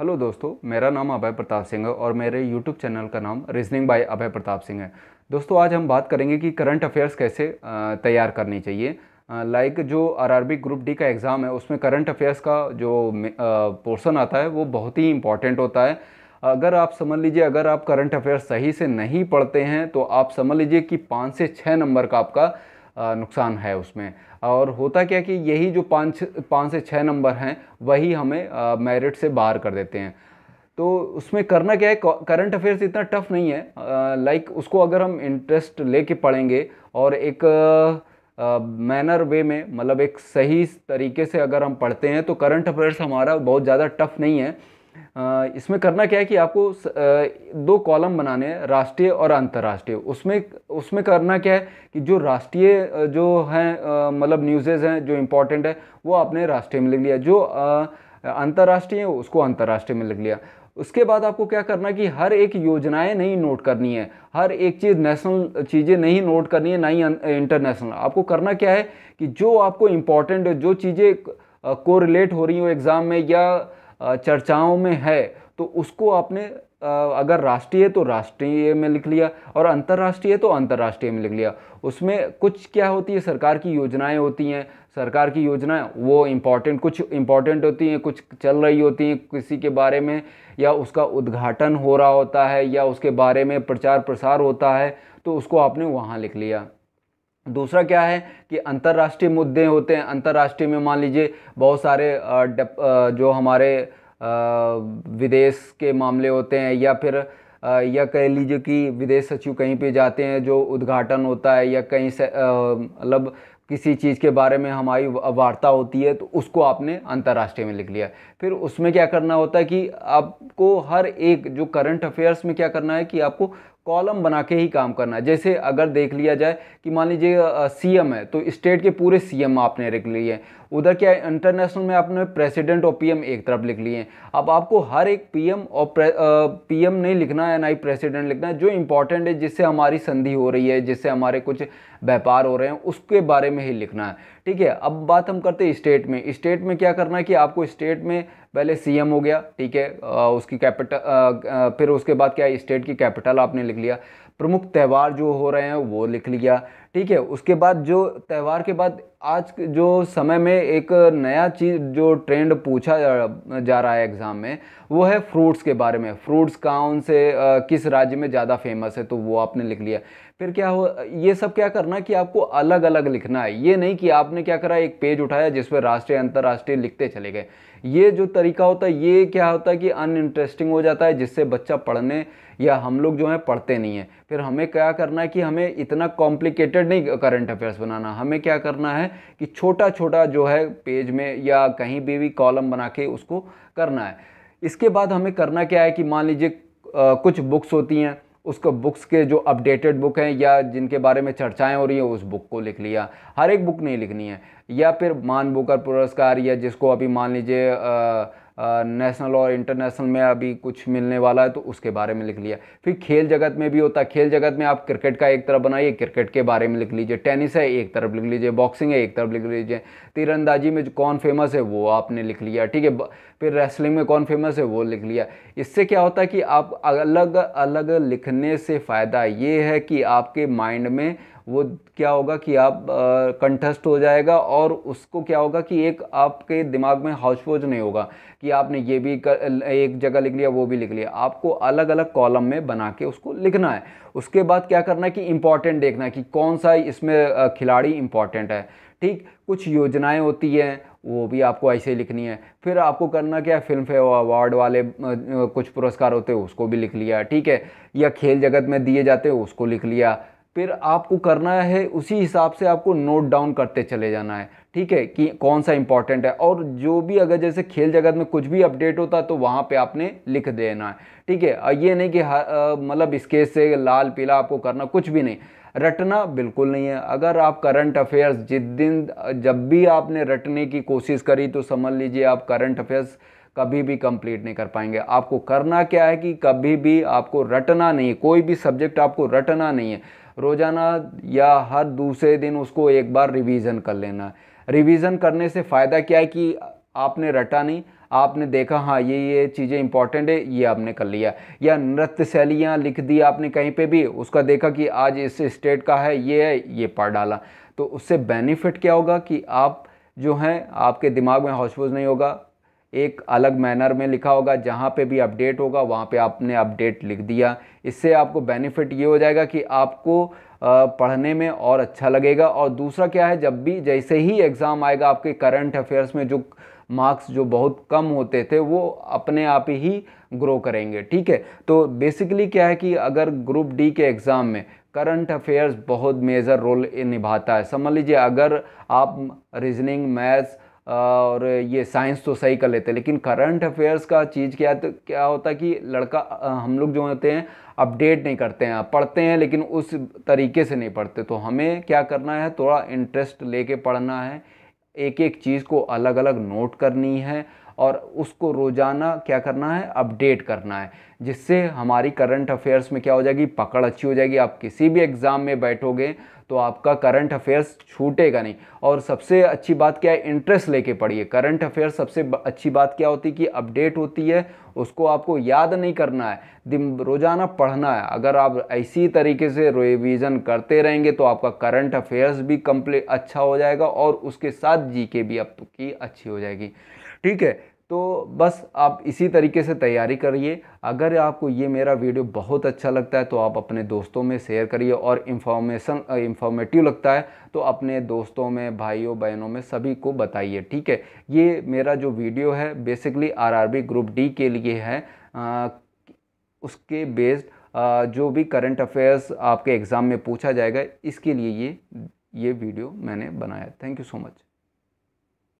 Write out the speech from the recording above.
hello दोस्तों मेरा नाम अभय प्रताप सिंह है और मेरे यूट्यूब चैनल का नाम रीजनिंग बाय अभय प्रताप सिंह है दोस्तों आज हम बात करेंगे कि करंट अफेयर्स कैसे तैयार करनी चाहिए लाइक like जो आरआरबी ग्रुप डी का एग्ज़ाम है उसमें करंट अफेयर्स का जो पोर्सन आता है वो बहुत ही इंपॉर्टेंट होता है अगर आप समझ लीजिए अगर आप करंट अफेयर्स सही से नहीं पढ़ते हैं तो आप समझ लीजिए कि पाँच से छः नंबर का आपका नुकसान है उसमें और होता क्या कि यही जो पाँच पाँच से छः नंबर हैं वही हमें मेरिट से बाहर कर देते हैं तो उसमें करना क्या है करंट अफेयर्स इतना टफ नहीं है लाइक उसको अगर हम इंटरेस्ट लेके पढ़ेंगे और एक मैनर वे में मतलब एक सही तरीके से अगर हम पढ़ते हैं तो करंट अफेयर्स हमारा बहुत ज़्यादा टफ नहीं है इसमें करना क्या है कि आपको दो कॉलम बनाने हैं राष्ट्रीय और अंतर्राष्ट्रीय उसमें उसमें करना क्या है कि जो राष्ट्रीय जो हैं मतलब न्यूज़ेज़ हैं जो इम्पोर्टेंट है वो आपने राष्ट्रीय में लिख लिया जो अंतर्राष्ट्रीय है उसको अंतर्राष्ट्रीय में लिख लिया उसके बाद आपको क्या करना कि हर एक योजनाएं नहीं नोट करनी है हर एक चीज़ नेशनल चीज़ें नहीं नोट करनी है ना ही इंटरनेशनल आपको करना क्या है कि जो आपको इम्पोर्टेंट जो चीज़ें को रिलेट हो रही हो एग्ज़ाम में या चर्चाओं में है तो उसको आपने अगर राष्ट्रीय तो राष्ट्रीय में लिख लिया और अंतर्राष्ट्रीय तो अंतर्राष्ट्रीय में लिख लिया उसमें कुछ क्या होती है सरकार की योजनाएं होती हैं सरकार की योजनाएं वो इम्पॉर्टेंट कुछ इम्पॉर्टेंट होती हैं कुछ चल रही होती हैं किसी के बारे में या उसका उद्घाटन हो रहा होता है या उसके बारे में प्रचार प्रसार होता है तो उसको आपने वहाँ लिख लिया दूसरा क्या है कि अंतर्राष्ट्रीय मुद्दे होते हैं अंतर्राष्ट्रीय में मान लीजिए बहुत सारे जो हमारे विदेश के मामले होते हैं या फिर या कह लीजिए कि विदेश सचिव कहीं पे जाते हैं जो उद्घाटन होता है या कहीं से मतलब किसी चीज़ के बारे में हमारी वार्ता होती है तो उसको आपने अंतर्राष्ट्रीय में लिख लिया फिर उसमें क्या करना होता है कि आपको हर एक जो करंट अफेयर्स में क्या करना है कि आपको कॉलम बना के ही काम करना है जैसे अगर देख लिया जाए कि मान लीजिए सीएम है तो स्टेट के पूरे सीएम आपने लिख लिए हैं उधर क्या है इंटरनेशनल में आपने प्रेसिडेंट और पीएम एक तरफ लिख लिए हैं अब आपको हर एक पीएम और पीएम नहीं लिखना है ना ही प्रेसिडेंट लिखना है जो इंपॉर्टेंट है जिससे हमारी संधि हो रही है जिससे हमारे कुछ व्यापार हो रहे हैं उसके बारे में ही लिखना है ठीक है अब बात हम करते हैं स्टेट में स्टेट में क्या करना है कि आपको स्टेट में पहले सीएम हो गया ठीक है उसकी कैपिटल फिर उसके बाद क्या स्टेट की कैपिटल आपने लिख लिया प्रमुख त्यौहार जो हो रहे हैं वो लिख लिया ठीक है उसके बाद जो त्यौहार के बाद आज जो समय में एक नया चीज़ जो ट्रेंड पूछा जा रहा है एग्ज़ाम में वो है फ्रूट्स के बारे में फ्रूट्स कौन से आ, किस राज्य में ज़्यादा फेमस है तो वो आपने लिख लिया फिर क्या हो ये सब क्या करना कि आपको अलग अलग लिखना है ये नहीं कि आपने क्या करा एक पेज उठाया जिसमें राष्ट्रीय अंतर्राष्ट्रीय लिखते चले गए ये जो तरीका होता है ये क्या होता है कि अनइंटरेस्टिंग हो जाता है जिससे बच्चा पढ़ने या हम लोग जो है पढ़ते नहीं हैं फिर हमें क्या करना है कि हमें इतना कॉम्प्लिकेटेड नहीं करंट अफेयर्स बनाना हमें क्या करना है कि छोटा छोटा जो है पेज में या कहीं भी भी कॉलम बना के उसको करना है इसके बाद हमें करना क्या है कि मान लीजिए कुछ बुक्स होती हैं उसको बुक्स के जो अपडेटेड बुक हैं या जिनके बारे में चर्चाएं हो रही हैं उस बुक को लिख लिया हर एक बुक नहीं लिखनी है या फिर मान बुकर पुरस्कार या जिसको अभी मान लीजिए नेशनल और इंटरनेशनल में अभी कुछ मिलने वाला है तो उसके बारे में लिख लिया फिर खेल जगत में भी होता है खेल जगत में आप क्रिकेट का एक तरफ बनाइए क्रिकेट के बारे में लिख लीजिए टेनिस है एक तरफ लिख लीजिए बॉक्सिंग है एक तरफ लिख लीजिए तीरंदाजी में कौन फेमस है वो आपने लिख लिया ठीक है फिर रेसलिंग में कौन फेमस है वो लिख लिया इससे क्या होता है कि आप अलग अलग लिखने से फ़ायदा ये है कि आपके माइंड में वो क्या होगा कि आप कंठस्थ हो जाएगा और उसको क्या होगा कि एक आपके दिमाग में हाउसफोज नहीं होगा कि आपने ये भी कर, एक जगह लिख लिया वो भी लिख लिया आपको अलग अलग कॉलम में बना के उसको लिखना है उसके बाद क्या करना है कि इम्पॉर्टेंट देखना है कि कौन सा इसमें खिलाड़ी इम्पॉर्टेंट है ठीक कुछ योजनाएं होती हैं वो भी आपको ऐसे ही लिखनी है फिर आपको करना क्या फिल्म फेयर अवार्ड वाले कुछ पुरस्कार होते हैं उसको भी लिख लिया ठीक है या खेल जगत में दिए जाते हैं उसको लिख लिया फिर आपको करना है उसी हिसाब से आपको नोट डाउन करते चले जाना है ठीक है कि कौन सा इंपॉर्टेंट है और जो भी अगर जैसे खेल जगत में कुछ भी अपडेट होता तो वहाँ पे आपने लिख देना है ठीक है ये नहीं कि मतलब स्केच से लाल पीला आपको करना कुछ भी नहीं रटना बिल्कुल नहीं है अगर आप करंट अफेयर्स जिस दिन जब भी आपने रटने की कोशिश करी तो समझ लीजिए आप करंट अफेयर्स कभी भी कंप्लीट नहीं कर पाएंगे आपको करना क्या है कि कभी भी आपको रटना नहीं है कोई भी सब्जेक्ट आपको रटना नहीं है रोज़ाना या हर दूसरे दिन उसको एक बार रिवीज़न कर लेना रिवीज़न करने से फ़ायदा क्या है कि आपने रटा नहीं आपने देखा हाँ ये ये चीज़ें इंपॉर्टेंट है ये आपने कर लिया या नृत्य शैलियाँ लिख दी आपने कहीं पे भी उसका देखा कि आज इस स्टेट का है ये है ये पढ़ डाला तो उससे बेनिफिट क्या होगा कि आप जो हैं आपके दिमाग में हौशफुज नहीं होगा एक अलग मैनर में लिखा होगा जहाँ पे भी अपडेट होगा वहाँ पे आपने अपडेट लिख दिया इससे आपको बेनिफिट ये हो जाएगा कि आपको पढ़ने में और अच्छा लगेगा और दूसरा क्या है जब भी जैसे ही एग्ज़ाम आएगा आपके करंट अफेयर्स में जो मार्क्स जो बहुत कम होते थे वो अपने आप ही ग्रो करेंगे ठीक है तो बेसिकली क्या है कि अगर ग्रुप डी के एग्ज़ाम में करंट अफेयर्स बहुत मेजर रोल निभाता है समझ लीजिए अगर आप रीजनिंग मैथ्स और ये साइंस तो सही कर लेते हैं लेकिन करंट अफेयर्स का चीज़ क्या तो क्या होता है कि लड़का हम लोग जो होते हैं अपडेट नहीं करते हैं पढ़ते हैं लेकिन उस तरीके से नहीं पढ़ते तो हमें क्या करना है थोड़ा इंटरेस्ट लेके पढ़ना है एक एक चीज़ को अलग अलग नोट करनी है और उसको रोज़ाना क्या करना है अपडेट करना है जिससे हमारी करंट अफेयर्स में क्या हो जाएगी पकड़ अच्छी हो जाएगी आप किसी भी एग्ज़ाम में बैठोगे तो आपका करंट अफेयर्स छूटेगा नहीं और सबसे अच्छी बात क्या है इंटरेस्ट लेके पढ़िए करंट अफेयर्स सबसे अच्छी बात क्या होती है कि अपडेट होती है उसको आपको याद नहीं करना है दिन रोज़ाना पढ़ना है अगर आप इसी तरीके से रिवीजन करते रहेंगे तो आपका करंट अफेयर्स भी कम्प्लीट अच्छा हो जाएगा और उसके साथ जी भी आपकी तो अच्छी हो जाएगी ठीक है तो बस आप इसी तरीके से तैयारी करिए अगर आपको ये मेरा वीडियो बहुत अच्छा लगता है तो आप अपने दोस्तों में शेयर करिए और इन्फॉर्मेशन इन्फॉर्मेटिव लगता है तो अपने दोस्तों में भाइयों बहनों में सभी को बताइए ठीक है ये मेरा जो वीडियो है बेसिकली आरआरबी ग्रुप डी के लिए है आ, उसके बेस्ड जो भी करंट अफेयर्स आपके एग्ज़ाम में पूछा जाएगा इसके लिए ये ये वीडियो मैंने बनाया थैंक यू सो मच